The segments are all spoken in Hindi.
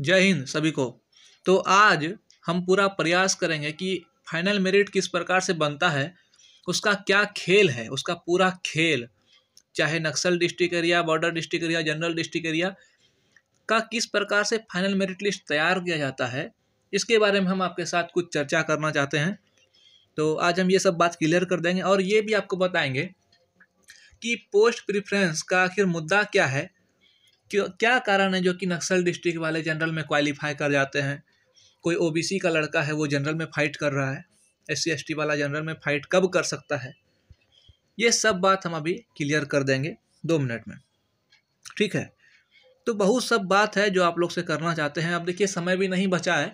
जय हिंद सभी को तो आज हम पूरा प्रयास करेंगे कि फाइनल मेरिट किस प्रकार से बनता है उसका क्या खेल है उसका पूरा खेल चाहे Naxal district area border district area general district area का किस प्रकार से फाइनल मेरिट लिस्ट तैयार किया जाता है इसके बारे में हम आपके साथ कुछ चर्चा करना चाहते हैं तो आज हम ये सब बात क्लियर कर देंगे और ये भी आपको बताएंगे कि पोस्ट प्रिफ्रेंस का आखिर मुद्दा क्या है क्यों क्या कारण है जो कि नक्सल डिस्ट्रिक्ट वाले जनरल में क्वालिफाई कर जाते हैं कोई ओबीसी का लड़का है वो जनरल में फ़ाइट कर रहा है एस सी वाला जनरल में फ़ाइट कब कर सकता है ये सब बात हम अभी क्लियर कर देंगे दो मिनट में ठीक है तो बहुत सब बात है जो आप लोग से करना चाहते हैं अब देखिए समय भी नहीं बचा है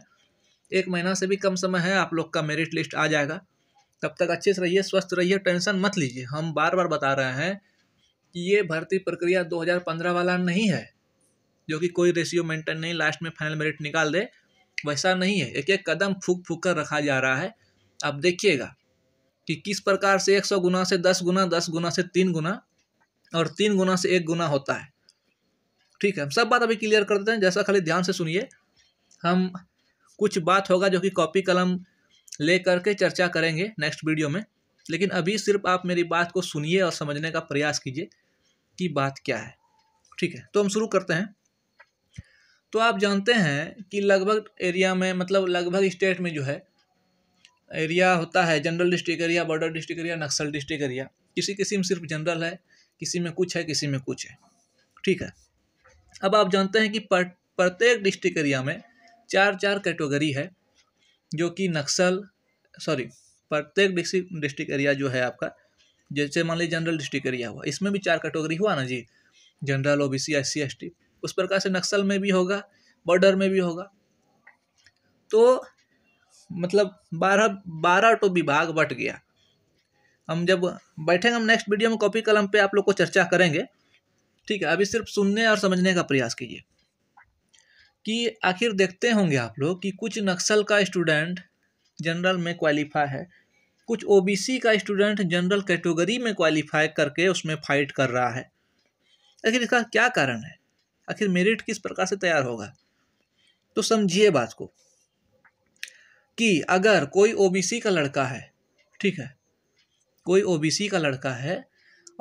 एक महीना से भी कम समय है आप लोग का मेरिट लिस्ट आ जाएगा तब तक अच्छे से रहिए स्वस्थ रहिए टेंशन मत लीजिए हम बार बार बता रहे हैं कि ये भर्ती प्रक्रिया 2015 वाला नहीं है जो कि कोई रेशियो मेंटेन नहीं लास्ट में फाइनल मेरिट निकाल दे वैसा नहीं है एक एक कदम फूक फूक कर रखा जा रहा है आप देखिएगा कि किस प्रकार से एक गुना से दस गुना दस गुना से तीन गुना और तीन गुना से एक गुना होता है ठीक है हम सब बात अभी क्लियर कर देते हैं जैसा खाली ध्यान से सुनिए हम कुछ बात होगा जो कि कॉपी कलम ले करके चर्चा करेंगे नेक्स्ट वीडियो में लेकिन अभी सिर्फ आप मेरी बात को सुनिए और समझने का प्रयास कीजिए की बात क्या है ठीक है तो हम शुरू करते हैं तो आप जानते हैं कि लगभग एरिया में मतलब लगभग स्टेट में जो है एरिया होता है general district area border district area Naxal district area किसी किसी में सिर्फ जनरल है किसी में कुछ है किसी में कुछ है ठीक है अब आप जानते हैं कि प्रत्येक डिस्ट्रिक्ट एरिया में चार चार कैटेगरी है जो कि नक्सल सॉरी प्रत्येक डिस्ट्रिक्ट एरिया जो है आपका जैसे मान लीजिए जनरल डिस्ट्रिक्ट एरिया हुआ इसमें भी चार कैटेगरी हुआ ना जी general O B C S C S T उस प्रकार से नक्सल में भी होगा बॉर्डर में भी होगा तो मतलब बारह बारह टो विभाग बट गया हम जब बैठेंगे हम नेक्स्ट वीडियो में कॉपी कलम पे आप लोग को चर्चा करेंगे ठीक है अभी सिर्फ सुनने और समझने का प्रयास कीजिए कि आखिर देखते होंगे आप लोग कि कुछ नक्सल का स्टूडेंट जनरल में क्वालिफाई है कुछ ओबीसी का स्टूडेंट जनरल कैटेगरी में क्वालिफाई करके उसमें फाइट कर रहा है आखिर इसका क्या कारण है आखिर मेरिट किस प्रकार से तैयार होगा तो समझिए बात को कि अगर कोई ओबीसी का लड़का है ठीक है कोई ओबीसी का लड़का है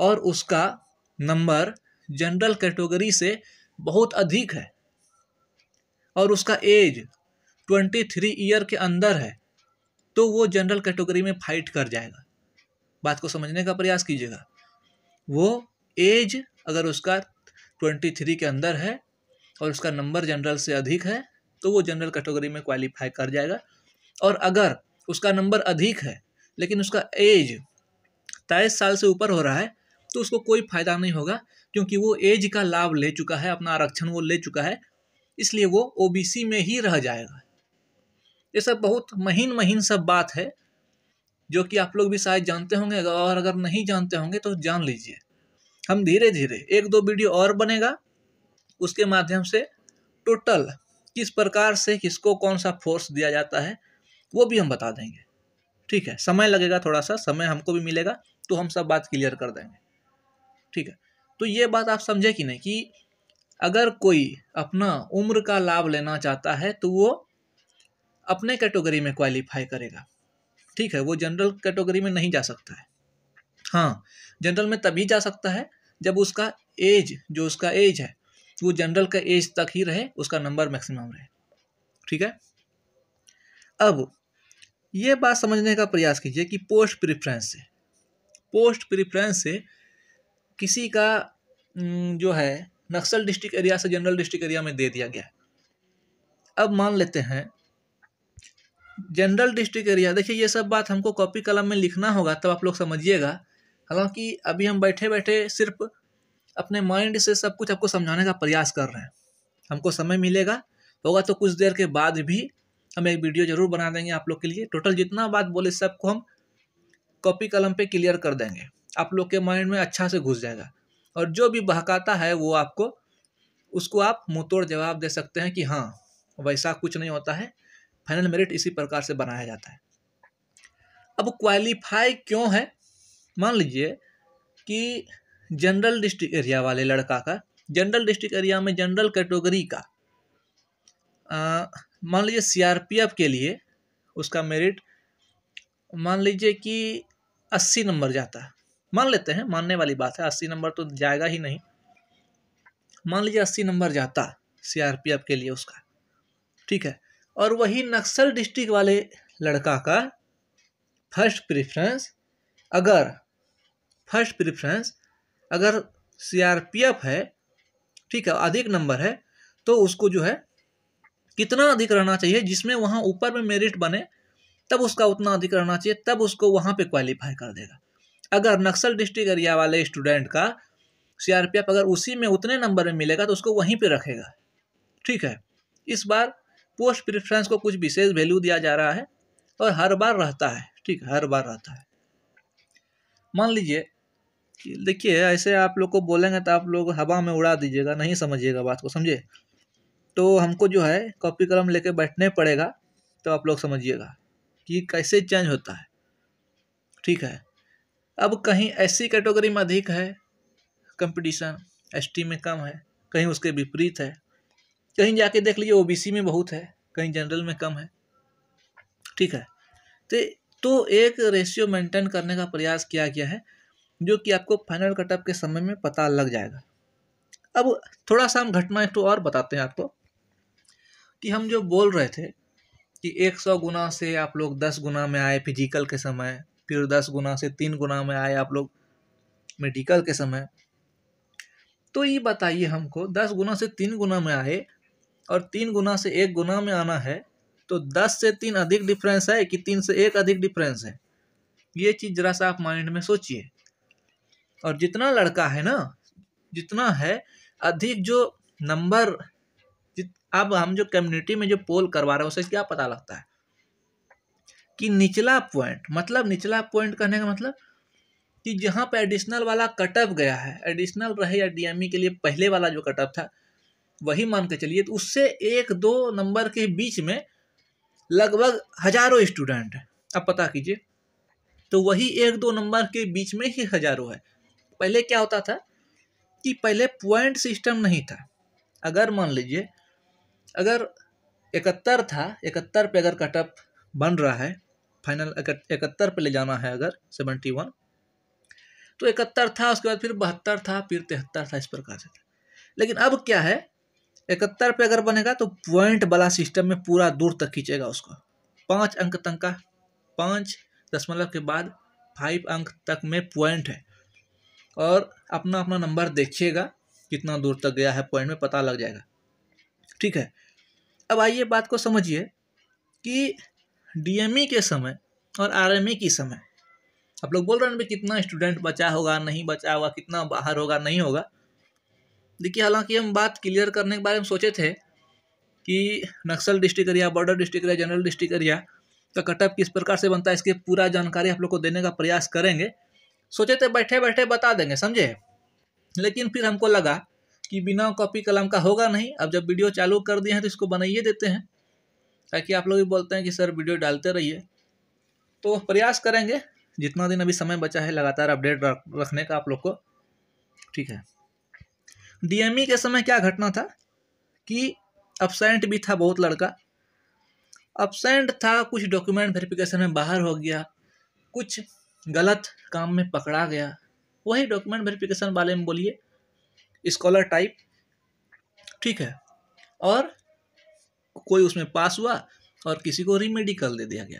और उसका नंबर जनरल कैटेगरी से बहुत अधिक है और उसका एज ट्वेंटी थ्री ईयर के अंदर है तो वो जनरल कैटेगरी में फाइट कर जाएगा बात को समझने का प्रयास कीजिएगा वो एज अगर उसका ट्वेंटी थ्री के अंदर है और उसका नंबर जनरल से अधिक है तो वो जनरल कैटेगरी में क्वालिफाई कर जाएगा और अगर उसका नंबर अधिक है लेकिन उसका एज तेईस साल से ऊपर हो रहा है तो उसको कोई फ़ायदा नहीं होगा क्योंकि वो एज का लाभ ले चुका है अपना आरक्षण वो ले चुका है इसलिए वो ओबीसी में ही रह जाएगा ये सब बहुत महीन महीन सब बात है जो कि आप लोग भी शायद जानते होंगे और अगर नहीं जानते होंगे तो जान लीजिए हम धीरे धीरे एक दो वीडियो और बनेगा उसके माध्यम से टोटल किस प्रकार से किसको कौन सा फोर्स दिया जाता है वो भी हम बता देंगे ठीक है समय लगेगा थोड़ा सा समय हमको भी मिलेगा तो हम सब बात क्लियर कर देंगे ठीक है तो ये बात आप समझे कि नहीं कि अगर कोई अपना उम्र का लाभ लेना चाहता है तो वो अपने कैटेगरी में क्वालिफाई करेगा ठीक है वो जनरल कैटेगरी में नहीं जा सकता है हाँ जनरल में तभी जा सकता है जब उसका एज जो उसका एज है वो जनरल का एज तक ही रहे उसका नंबर मैक्सिमम रहे ठीक है अब ये बात समझने का प्रयास कीजिए कि पोस्ट प्रिफ्रेंस से पोस्ट प्रिफ्रेंस से किसी का जो है नक्सल डिस्ट्रिक्ट एरिया से जनरल डिस्ट्रिक्ट एरिया में दे दिया गया अब मान लेते हैं जनरल डिस्ट्रिक्ट एरिया देखिए ये सब बात हमको कॉपी कलम में लिखना होगा तब आप लोग समझिएगा हालांकि अभी हम बैठे बैठे सिर्फ अपने माइंड से सब कुछ आपको समझाने का प्रयास कर रहे हैं हमको समय मिलेगा होगा तो कुछ देर के बाद भी हम एक वीडियो ज़रूर बना देंगे आप लोग के लिए टोटल जितना बात बोले सबको हम कॉपी कलम पे क्लियर कर देंगे आप लोग के माइंड में अच्छा से घुस जाएगा और जो भी बहकाता है वो आपको उसको आप मुँह तोड़ जवाब दे सकते हैं कि हाँ वैसा कुछ नहीं होता है फाइनल मेरिट इसी प्रकार से बनाया जाता है अब क्वालिफाई क्यों है मान लीजिए कि जनरल डिस्ट्रिक्ट एरिया वाले लड़का का जनरल डिस्ट्रिक्ट एरिया में जनरल कैटेगरी का मान लीजिए सीआरपीएफ के लिए उसका मेरिट मान लीजिए कि अस्सी नंबर जाता है मान लेते हैं मानने वाली बात है अस्सी नंबर तो जाएगा ही नहीं मान लीजिए अस्सी नंबर जाता सीआरपीएफ के लिए उसका ठीक है और वही नक्सल डिस्ट्रिक्ट वाले लड़का का फर्स्ट प्रेफरेंस अगर फर्स्ट प्रेफरेंस अगर सीआरपीएफ है ठीक है अधिक नंबर है तो उसको जो है कितना अधिक रहना चाहिए जिसमें वहाँ ऊपर में मेरिट बने तब उसका उतना अधिक रहना चाहिए तब उसको वहाँ पे क्वालिफाई कर देगा अगर नक्सल डिस्ट्रिक्ट एरिया वाले स्टूडेंट का सीआरपीएफ अगर उसी में उतने नंबर में मिलेगा तो उसको वहीं पे रखेगा ठीक है इस बार पोस्ट प्रिफ्रेंस को कुछ विशेष वैल्यू दिया जा रहा है और हर बार रहता है ठीक हर बार रहता है मान लीजिए देखिए ऐसे आप लोग को बोलेंगे तो आप लोग हवा में उड़ा दीजिएगा नहीं समझिएगा बात को समझे तो हमको जो है कॉपी कलम लेके बैठने पड़ेगा तो आप लोग समझिएगा कि कैसे चेंज होता है ठीक है अब कहीं ऐसी कैटेगरी में अधिक है कंपटीशन एसटी में कम है कहीं उसके विपरीत है कहीं जाके देख लीजिए ओबीसी में बहुत है कहीं जनरल में कम है ठीक है तो तो एक रेशियो मेंटेन करने का प्रयास किया गया है जो कि आपको फाइनल कटअप के समय में पता लग जाएगा अब थोड़ा सा हम घटना एक तो और बताते हैं आपको कि हम जो बोल रहे थे कि एक सौ गुना से आप लोग दस गुना में आए फिजिकल के समय फिर दस गुना से तीन गुना में आए आप लोग मेडिकल के समय तो ये बताइए हमको दस गुना से तीन गुना में आए और तीन गुना से एक गुना में आना है तो दस से तीन अधिक डिफरेंस है कि तीन से एक अधिक डिफरेंस है ये चीज़ ज़रा सा आप माइंड में सोचिए और जितना लड़का है ना जितना है अधिक जो नंबर अब हम जो कम्युनिटी में जो पोल करवा रहे हैं उसे क्या पता लगता है कि निचला पॉइंट मतलब निचला पॉइंट कहने का मतलब कि जहाँ पर एडिशनल वाला कटअप गया है एडिशनल रहे या डीएमई e के लिए पहले वाला जो कटअप था वही मान के चलिए तो उससे एक दो नंबर के बीच में लगभग हजारों स्टूडेंट हैं अब पता कीजिए तो वही एक दो नंबर के बीच में ही हजारों है पहले क्या होता था कि पहले पॉइंट सिस्टम नहीं था अगर मान लीजिए अगर इकहत्तर था इकहत्तर पे अगर कटअप बन रहा है फाइनल इकहत्तर पे ले जाना है अगर सेवेंटी वन तो इकहत्तर था उसके बाद फिर बहत्तर था फिर तिहत्तर था इस प्रकार से लेकिन अब क्या है इकहत्तर पे अगर बनेगा तो पॉइंट वाला सिस्टम में पूरा दूर तक खींचेगा उसको पाँच अंक तक का पाँच दशमलव के बाद फाइव अंक तक में पॉइंट है और अपना अपना नंबर देखिएगा कितना दूर तक गया है पॉइंट में पता लग जाएगा ठीक है अब आइए बात को समझिए कि डीएमई e के समय और आरएमई e की समय आप लोग बोल रहे हैं कितना स्टूडेंट बचा होगा नहीं बचा होगा कितना बाहर होगा नहीं होगा देखिए हालांकि हम बात क्लियर करने के बारे में सोचे थे कि Naxal district area border district area general district area का तो कटअप किस प्रकार से बनता है इसकी पूरा जानकारी आप लोग को देने का प्रयास करेंगे सोचे थे बैठे बैठे बता देंगे समझे लेकिन फिर हमको लगा कि बिना कॉपी कलम का होगा नहीं अब जब वीडियो चालू कर दिए हैं तो इसको बनाइए देते हैं ताकि आप लोग भी बोलते हैं कि सर वीडियो डालते रहिए तो प्रयास करेंगे जितना दिन अभी समय बचा है लगातार अपडेट रखने का आप लोग को ठीक है डीएमई के समय क्या घटना था कि अपसेंट भी था बहुत लड़का अपसेंट था कुछ डॉक्यूमेंट वेरिफिकेशन में बाहर हो गया कुछ गलत काम में पकड़ा गया वही डॉक्यूमेंट वेरिफिकेशन वाले में बोलिए स्कॉलर टाइप ठीक है और कोई उसमें पास हुआ और किसी को रीमेडिकल दे दिया गया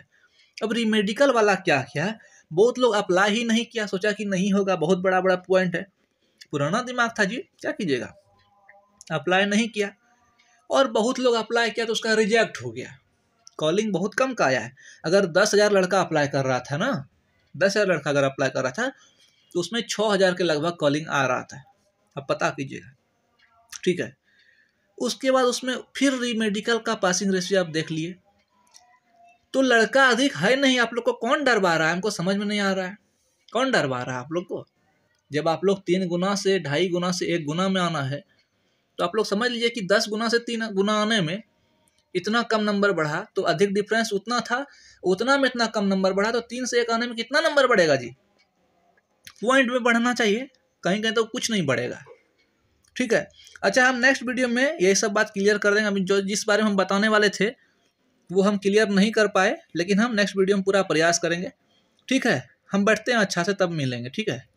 अब रीमेडिकल वाला क्या क्या बहुत लोग अप्लाई ही नहीं किया सोचा कि नहीं होगा बहुत बड़ा बड़ा पॉइंट है पुराना दिमाग था जी क्या कीजिएगा अप्लाई नहीं किया और बहुत लोग अप्लाई किया तो उसका रिजेक्ट हो गया कॉलिंग बहुत कम का आया है अगर दस हज़ार लड़का अप्लाई कर रहा था ना दस हज़ार लड़का अगर अप्लाई कर रहा था तो उसमें छः हज़ार के लगभग कॉलिंग आ रहा था अब पता कीजिएगा ठीक है उसके बाद उसमें फिर मेडिकल का पासिंग रेशियो आप देख लिए तो लड़का अधिक है नहीं आप लोग को कौन डरवा रहा है हमको समझ में नहीं आ रहा है कौन डरवा रहा है आप लोग को जब आप लोग तीन गुना से ढाई गुना से एक गुना में आना है तो आप लोग समझ लीजिए कि दस गुना से तीन गुना आने में इतना कम नंबर बढ़ा तो अधिक डिफरेंस उतना था उतना में इतना कम नंबर बढ़ा तो तीन से एक आने में कितना नंबर बढ़ेगा जी पॉइंट में बढ़ना चाहिए कहीं कहीं तो कुछ नहीं बढ़ेगा ठीक है अच्छा हम नेक्स्ट वीडियो में यही सब बात क्लियर कर देंगे अभी जो जिस बारे में हम बताने वाले थे वो हम क्लियर नहीं कर पाए लेकिन हम नेक्स्ट वीडियो में पूरा प्रयास करेंगे ठीक है हम बैठते हैं अच्छा से तब मिलेंगे ठीक है